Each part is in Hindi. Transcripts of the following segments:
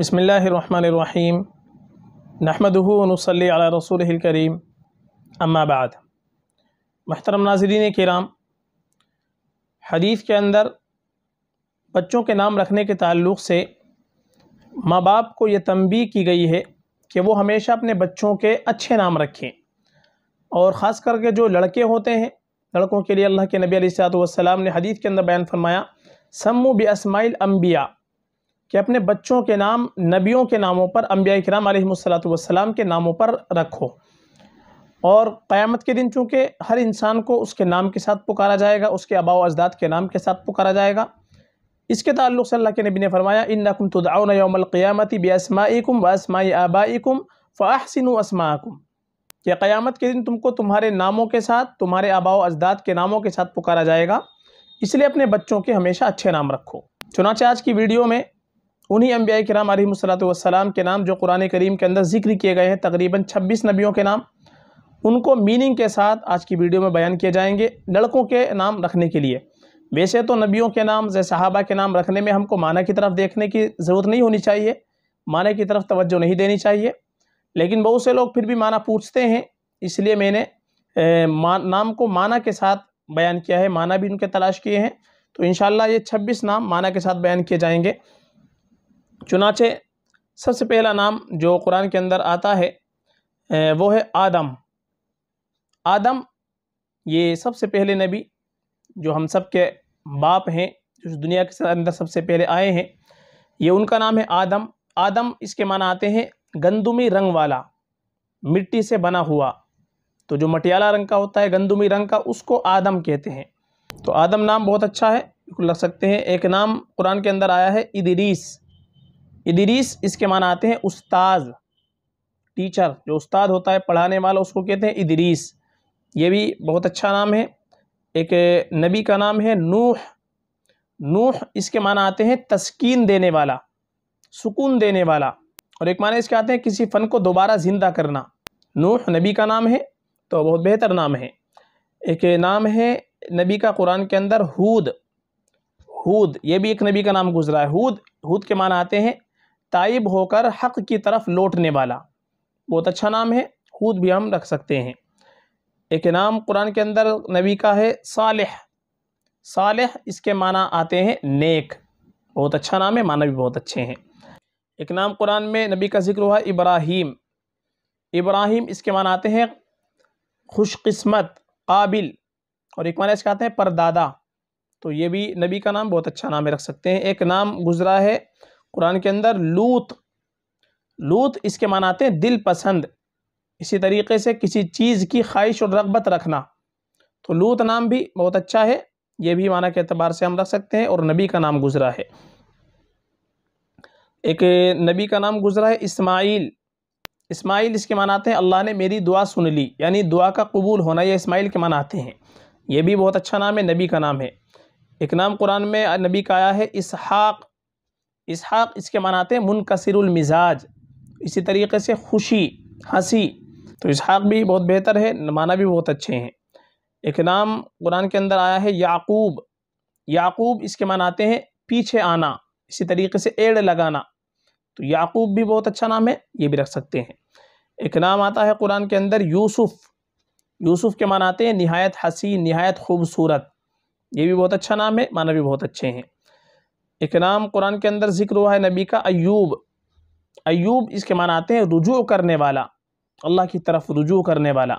बसमीम नहमदनसली रसूल करीम अम्माबाद महतरम नाजरीन कराम हदीस के अंदर बच्चों के नाम रखने के ताल्लुक़ से माँ बाप को ये तंबी की गई है कि वो हमेशा अपने बच्चों के अच्छे नाम रखें और ख़ास करके जो लड़के होते हैं लड़कों के लिए अल्लाह के नबी वसल्लम ने हदीस के अंदर बयान फरमाया सम्मू बेअस्माइल अम्बिया कि अपने बच्चों के नाम नबियों के नामों पर अम्बिया कराम आलतम के नामों पर रखो और क़्यामत के दिन चूँकि हर इंसान को उसके नाम के साथ पुकारा जाएगा उसके आबाव अजदाद के नाम के साथ पुकारा जाएगा इसके तल्ल से अल्लाह के नबी ने फरमाया इन नकुम तुदाउन यौमलक़ियामती बेअसमाईकुम वसमाई आबाईकुम फ़ाहसिन असमाकुम कि क़्यामत के दिन तुमको तुम्हारे नामों के साथ तुम्हारे आबाव अजदाद के नामों के साथ पुकारा जाएगा इसलिए अपने बच्चों के हमेशा अच्छे नाम रखो चुनाचे आज की वीडियो में उन्हीं अम्बिया कराम आलमसलाम के नाम जो कुरान करीम के अंदर जिक्र किए गए हैं तकरीबन छब्बीस नबियों के नाम उनको मीनिंग के साथ आज की वीडियो में बयान किए जाएंगे लड़कों के नाम रखने के लिए वैसे तो नबियों के नाम जैसे सहाबा के नाम रखने में हमको माना की तरफ देखने की ज़रूरत नहीं होनी चाहिए माना की तरफ तवज्जो नहीं देनी चाहिए लेकिन बहुत से लोग फिर भी माना पूछते हैं इसलिए मैंने नाम को माना के साथ बयान किया है माना भी उनके तलाश किए हैं तो इन ये छब्बीस नाम माना के साथ बयान किए जाएंगे चुनाचे सबसे पहला नाम जो कुरान के अंदर आता है वो है आदम आदम ये सबसे पहले नबी जो हम सब के बाप हैं जो दुनिया के अंदर सबसे पहले आए हैं ये उनका नाम है आदम आदम इसके माना आते हैं गंदुमी रंग वाला मिट्टी से बना हुआ तो जो मटियाला रंग का होता है गंदुमी रंग का उसको आदम कहते हैं तो आदम नाम बहुत अच्छा है लग सकते हैं एक नाम कुरान के अंदर आया है इदरीस इदरीस इसके माना आते हैं उस्ताद टीचर जो उस्ताद होता है पढ़ाने वाला उसको कहते हैं इदरीस ये भी बहुत अच्छा नाम है एक नबी का नाम है नूह नूह इसके माना आते हैं तस्कीन देने वाला सुकून देने वाला और एक माना इसके आते हैं किसी फ़न को दोबारा ज़िंदा करना नूह नबी का नाम है तो बहुत बेहतर नाम है एक नाम है नबी का कुरान के अंदर हूद हूद ये भी एक नबी का नाम गुजरा है हूद हूद के माना आते हैं ताइब होकर हक़ की तरफ लौटने वाला बहुत अच्छा नाम है हूद भी हम रख सकते हैं एक नाम कुरान के अंदर नबी का है सालह साल इसके माना आते हैं नेक बहुत अच्छा नाम है माना भी बहुत अच्छे हैं एक नाम कुरान में नबी का जिक्र हुआ इब्राहिम इब्राहिम इसके माना आते हैं खुशकस्मत काबिल और एक माना इसके आते हैं परदादा तो ये भी नबी का नाम बहुत अच्छा नाम है रख सकते हैं एक नाम गुजरा है कुरान के अंदर लूत लूत इसके मान आते हैं दिल पसंद इसी तरीके से किसी चीज़ की ख्वाहिश और रगबत रखना तो लूत नाम भी बहुत अच्छा है ये भी माना के अतबार से हम रख सकते हैं और नबी का नाम गुजरा है एक नबी का नाम गुजरा है इस्माइल इस्माइल इसके मनाते आते हैं अल्लाह ने मेरी दुआ सुन ली यानी दुआ का कबूल होना यह इस्माइल के मनाते आते हैं यह भी बहुत अच्छा नाम है नबी का नाम है एक नाम कुरान में नबी का आया है इसहाक इसहाक इसके मनाते हैं मुनकसरुल मिजाज इसी तरीके से खुशी हंसी तो इसहाक भी बहुत बेहतर है माना भी बहुत अच्छे हैं एक नाम कुरान के अंदर आया है याकूब याकूब इसके मनाते हैं पीछे आना इसी तरीके से एड़ लगाना तो याकूब भी बहुत अच्छा नाम है ये भी रख सकते हैं एक नाम आता है कुरान के अंदर यूसुफ़ यूसुफ़ के मनाते हैं नहायत हसी नहायत खूबसूरत ये भी बहुत अच्छा नाम है माना भी बहुत अच्छे हैं एक नाम कुरान के अंदर जिक्र हुआ है नबी का अयूब अयूब इसके मान आते हैं रुजू करने वाला अल्लाह की तरफ रुजू करने वाला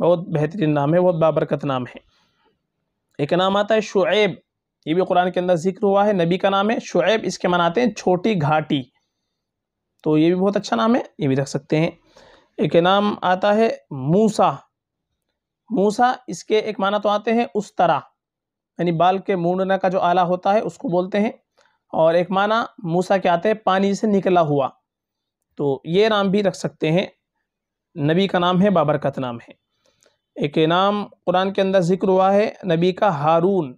बहुत बेहतरीन नाम है बहुत बाबरकत नाम है एक नाम आता है शुएब ये भी कुरान के अंदर जिक्र हुआ है नबी का नाम है शुएब इसके मान आते हैं छोटी घाटी तो ये भी बहुत अच्छा नाम है ये भी रख सकते हैं एक नाम आता है मूसा मूसा इसके एक माना तो आते हैं उस तरह यानी बाल के मूडना का जो आला होता है उसको बोलते हैं और एक माना मूसा क्या आते हैं पानी से निकला हुआ तो ये नाम भी रख सकते हैं नबी का नाम है बाबरकत नाम है एक नाम कुरान के अंदर जिक्र हुआ है नबी का हारून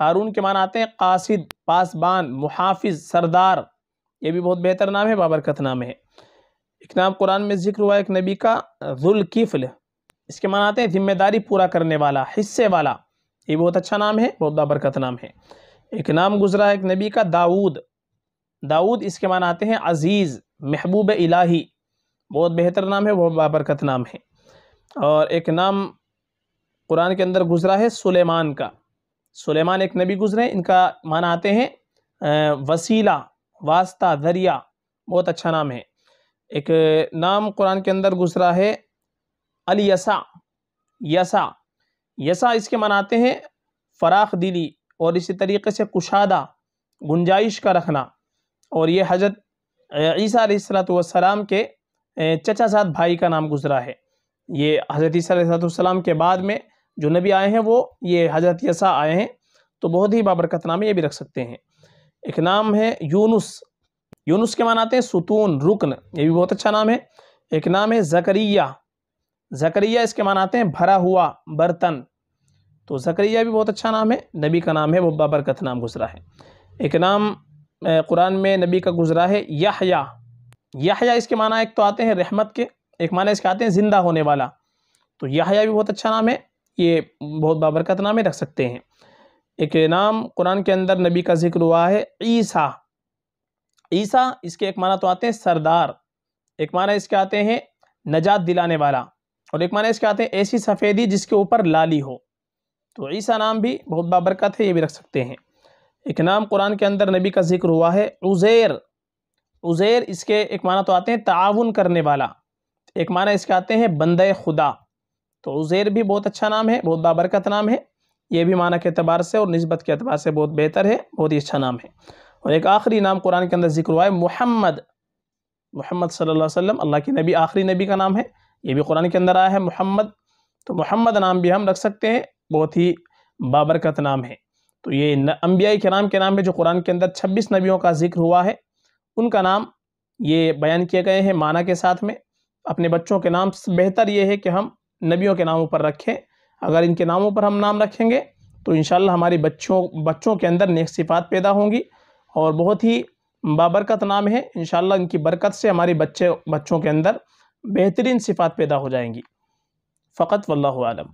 हारून के माना आते हैं कासिद पासबान मुहाफ़िज सरदार ये भी बहुत बेहतर नाम है बाबरकत नाम है एक नाम कुरान में जिक्र हुआ एक नबी का जुल्किफ़ल इसके माना आते हैं जिम्मेदारी पूरा करने वाला हिस्से वाला ये बहुत अच्छा नाम है बहुत बाबरकत नाम है एक नाम गुजरा है एक नबी का दाऊद दाऊद इसके माना आते हैं अज़ीज़ महबूब इलाही बहुत बेहतर नाम है बहुत बाबरकत नाम है और एक नाम कुरान के अंदर गुजरा है सुलेमान का सुलेमान एक नबी गुजरे इनका माना आते हैं वसीला वास्ता दरिया बहुत अच्छा नाम है एक नाम कुरान के अंदर गुजरा है अलीसा यसा यसा इसके मनाते हैं फराख दिली और इसी तरीके से कुशादा गुंजाइश का रखना और ये हजरत ईसा सलाम के चचा साथ भाई का नाम गुजरा है ये हजरत ईसीम के बाद में जो नबी आए हैं वो ये हजरत यसा आए हैं तो बहुत ही बाबरकत नाम ये भी रख सकते हैं एक नाम है यूनुस यूनुस के मान आते हैं सुतून रुकन ये भी बहुत अच्छा नाम है एक नाम है जकरिया जकरिया इसके मान आते हैं भरा हुआ बर्तन तो जक्रिया भी बहुत अच्छा नाम है नबी का नाम है वो बाबरकत नाम गुजरा है एक नाम कुरान में नबी का गुजरा है याहया याहया इसके माना एक तो आते हैं रहमत के एक माना इसके आते हैं ज़िंदा होने वाला तो याहया भी बहुत अच्छा नाम है ये बहुत बाबरकत नाम है रख सकते हैं एक नाम कुरान के अंदर नबी का जिक्र हुआ है ईसा ईसा इसके एक माना तो आते हैं सरदार एक माना इसके आते हैं नजात दिलाने वाला और एक माना इसके आते हैं ऐसी सफ़ेदी जिसके ऊपर लाली हो तो ईसा नाम भी बहुत बाबरकत है ये भी रख सकते हैं एक नाम कुरान के अंदर नबी का जिक्र हुआ है उज़ैर उज़ैर इसके एक माना तो आते हैं ताउन करने वाला एक माना इसके आते हैं बंद खुदा तो उज़ैर भी बहुत अच्छा नाम है बहुत बाबरकत नाम है ये भी माना के अतबार से और नस्बत के अतबार से बहुत बेहतर है बहुत ही अच्छा नाम है और एक आखिरी नाम कुरान के अंदर जिक्र हुआ है मोहम्मद मोहम्मद सल्ला वसम अल्लाह के नबी आखिरी नबी का नाम है ये भी कुरान के अंदर आया है मोहम्मद तो मोहम्मद नाम भी हम रख सकते हैं बहुत ही बाबरकत नाम है तो ये अम्बिया नाम के नाम है जो कुरान के अंदर छब्बीस नबियों का जिक्र हुआ है उनका नाम ये बयान किए गए हैं माना के साथ में अपने बच्चों के नाम बेहतर ये है कि हम नबियों के नामों पर रखें अगर इनके नामों पर हम नाम रखेंगे तो इन हमारी बच्चों बच्चों के अंदर नेक सिफात पैदा होंगी और बहुत ही बाबरकत नाम है इन इनकी बरकत से हमारे बच्चे बच्चों के अंदर बेहतरीन सिफात पैदा हो जाएंगी फ़कत वल्लम